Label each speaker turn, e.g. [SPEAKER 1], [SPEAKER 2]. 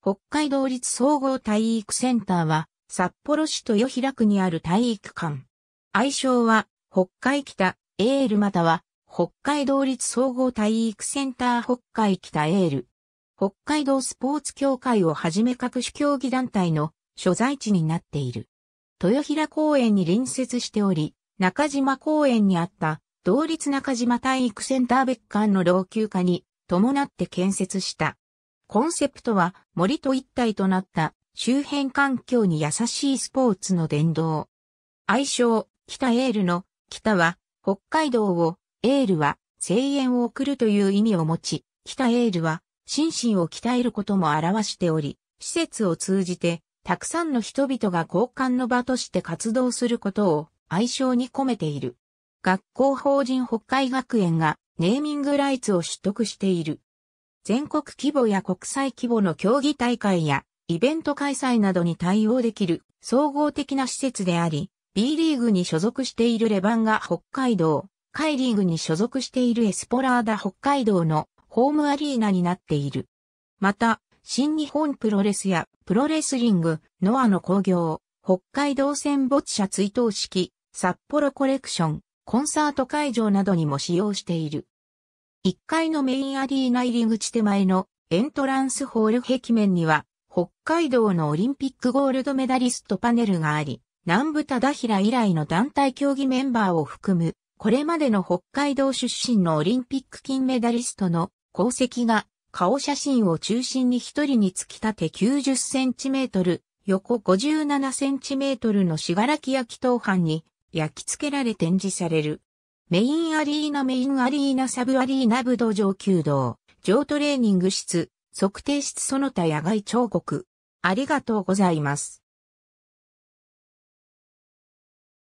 [SPEAKER 1] 北海道立総合体育センターは、札幌市豊平区にある体育館。愛称は、北海北エールまたは、北海道立総合体育センター北海北エール。北海道スポーツ協会をはじめ各種競技団体の所在地になっている。豊平公園に隣接しており、中島公園にあった、同立中島体育センター別館の老朽化に伴って建設した。コンセプトは森と一体となった周辺環境に優しいスポーツの殿堂。愛称、北エールの北は北海道を、エールは声援を送るという意味を持ち、北エールは心身を鍛えることも表しており、施設を通じてたくさんの人々が交換の場として活動することを愛称に込めている。学校法人北海学園がネーミングライツを取得している。全国規模や国際規模の競技大会やイベント開催などに対応できる総合的な施設であり、B リーグに所属しているレバンガ北海道、海リーグに所属しているエスポラーダ北海道のホームアリーナになっている。また、新日本プロレスやプロレスリング、ノアの工業、北海道戦没者追悼式、札幌コレクション、コンサート会場などにも使用している。1階のメインアリーナ入り口手前のエントランスホール壁面には、北海道のオリンピックゴールドメダリストパネルがあり、南部忠平以来の団体競技メンバーを含む、これまでの北海道出身のオリンピック金メダリストの功績が、顔写真を中心に一人に突き立て90センチメートル、横57センチメートルの信楽焼き当版に焼き付けられ展示される。メインアリーナメインアリーナサブアリーナ部土上弓道、上トレーニング室、測定室その他野外彫刻。ありがとうございます。